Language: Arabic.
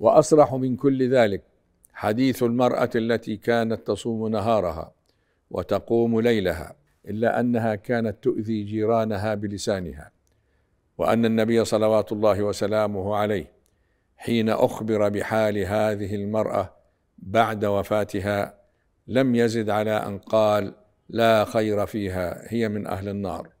واصرح من كل ذلك حديث المراه التي كانت تصوم نهارها وتقوم ليلها الا انها كانت تؤذي جيرانها بلسانها وان النبي صلوات الله وسلامه عليه حين اخبر بحال هذه المراه بعد وفاتها لم يزد على ان قال لا خير فيها هي من اهل النار